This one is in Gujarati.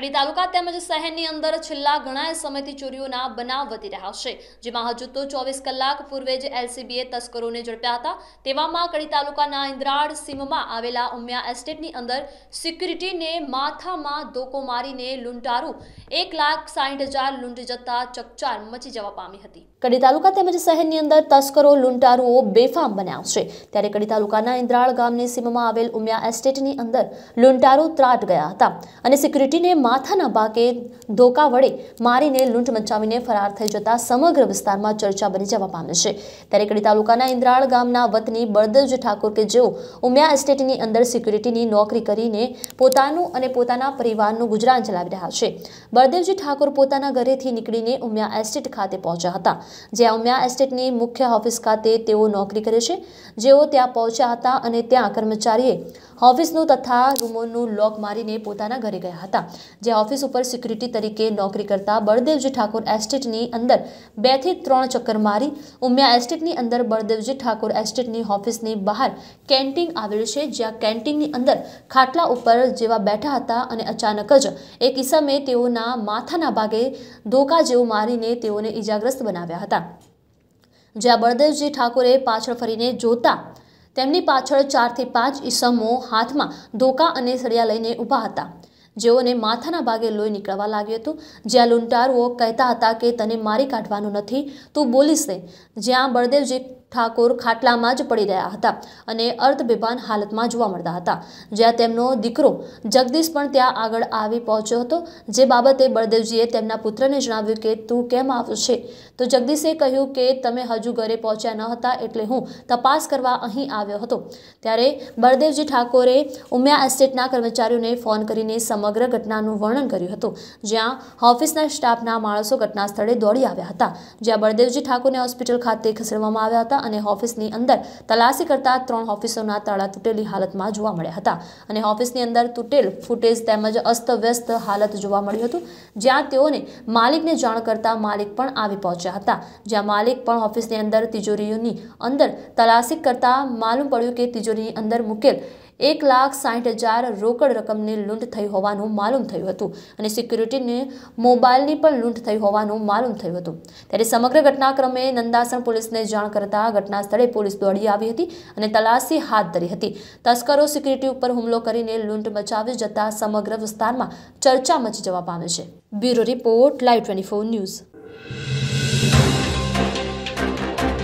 કડી તાલુકા તેમજ શહેરની અંદર છેલ્લા ઘણા સમયથી ચોરીઓના બનાવ વધી રહ્યા છે જેમાં હજુ તો ચોવીસ કલાક પૂર્વે જ એલસીબીએ તસ્કરોને ઝડપ્યા હતા તેવામાં કડી તાલુકાના ઇન્દ્રાળ સીમમાં આવેલા ઉમિયા એસ્ટેટની અંદર સિક્યુરિટીને માથામાં ધોકો મારીને લૂંટારું એક લાખ સાઠ હજાર લૂંટી જતા ચકચાર મચી જવા પામી હતી કડી તાલુકા તેમજ શહેરની અંદર તસ્કરો લૂંટારુઓ બેફામ બન્યા છે ત્યારે કડી તાલુકાના ઇન્દ્રાળ ગામની સીમમાં આવેલ ઉમિયા એસ્ટેટની અંદર લૂંટારુ ત્રાટ ગયા હતા અને સિક્યુરિટીને માથાના ભાગે ધોકા વડે મારીને લૂંટ મચાવીને ફરાર થઈ જતા સમગ્ર વિસ્તારમાં ચર્ચા બની જવા પામે છે ત્યારે કડી તાલુકાના ઇન્દ્રાળ ગામના વતની બળદેવજી ઠાકોર કે જેઓ ઉમિયા એસ્ટેટની અંદર સિક્યુરિટીની નોકરી કરીને પોતાનું અને પોતાના પરિવારનું ગુજરાન ચલાવી રહ્યા છે બળદેવજી ઠાકોર પોતાના ઘરેથી નીકળીને ઉમિયા એસ્ટેટ ખાતે પહોંચ્યા હતા જ્યાં ઉમિયા એસ્ટેટની મુખ્ય ઓફિસ ખાતે તેઓ નોકરી કરે છે જેઓ ત્યાં પહોંચ્યા હતા અને ત્યાં કર્મચારીએ ઓફિસનું તથા રૂમોનું લોક મારીને પોતાના ઘરે ગયા હતા જે ઓફિસ ઉપર સિક્યુરિટી તરીકે નોકરી કરતા બળદેવજી ઠાકોર એસ્ટેટની અંદર બેથી ત્રણ ચક્કર મારી ઉમિયા એસ્ટેટની અંદર બળદેવજી ઠાકોર એસ્ટેટની ઓફિસની બહાર કેન્ટીન આવેલ છે જ્યાં કેન્ટીનની અંદર ખાટલા ઉપર જેવા બેઠા હતા અને અચાનક જ એક ઈસમે તેઓના માથાના ભાગે ધોકા જેવું મારીને તેઓને ઈજાગ્રસ્ત બનાવ્યા હતા જ્યાં બળદેવજી ઠાકોરે પાછળ ફરીને જોતા તેમની પાછળ ચારથી પાંચ ઈસમો હાથમાં ધોકા અને સળિયા લઈને ઊભા હતા જેઓને માથાના ભાગે લોહી નીકળવા લાગ્યું હતું જ્યાં લૂંટારુઓ કહેતા હતા કે તને મારી કાઢવાનું નથી તું બોલીશ જ્યાં બળદેવજી ઠાકોર ખાટલામાં જ પડી રહ્યા હતા અને અર્ધબેભાન હાલતમાં જોવા મળતા હતા જ્યાં તેમનો દીકરો જગદીશ પણ ત્યાં આગળ આવી પહોંચ્યો હતો જે બાબતે બળદેવજીએ તેમના પુત્રને જણાવ્યું કે તું કેમ આવ્યો છે તો જગદીશે કહ્યું કે તમે હજુ ઘરે પહોંચ્યા ન હતા એટલે હું તપાસ કરવા અહીં આવ્યો હતો ત્યારે બળદેવજી ઠાકોરે ઉમિયા એસ્ટેટના કર્મચારીઓને ફોન કરીને સમગ્ર ઘટનાનું વર્ણન કર્યું હતું જ્યાં ઓફિસના સ્ટાફના માણસો ઘટના સ્થળે દોડી આવ્યા હતા જ્યાં બળદેવજી ઠાકોરને હોસ્પિટલ ખાતે ખસેડવામાં આવ્યા હતા હતા અને ઓફિસની અંદર તલાશી કરતા ત્રણ ઓફિસોના તાળા તૂટેલી હાલતમાં જોવા મળ્યા હતા અને ઓફિસની અંદર તૂટેલ ફૂટેજ તેમજ અસ્તવ્યસ્ત હાલત જોવા મળ્યું હતું જ્યાં તેઓને માલિકને જાણ કરતા માલિક પણ આવી પહોંચ્યા હતા જ્યાં માલિક પણ ઓફિસની અંદર તિજોરીઓની અંદર તલાશી કરતા માલુમ પડ્યું કે તિજોરીની અંદર મૂકેલ એક લાખ સાઠ હજાર રોકડ રકમની લૂંટ થઈ હોવાનું માલુમ થયું હતું અને સિક્યુરિટીને મોબાઈલની પણ લૂંટ થઈ હોવાનું માલુમ થયું હતું ત્યારે સમગ્ર ઘટનાક્રમે નંદાસણ પોલીસને જાણ કરતા ઘટના સ્થળે પોલીસ દોડી આવી હતી અને તલાશી હાથ ધરી હતી તસ્કરો સિક્યુરિટી ઉપર હુમલો કરીને લૂંટ મચાવી જતા સમગ્ર વિસ્તારમાં ચર્ચા મચી જવા પામે છે bureau report live twenty news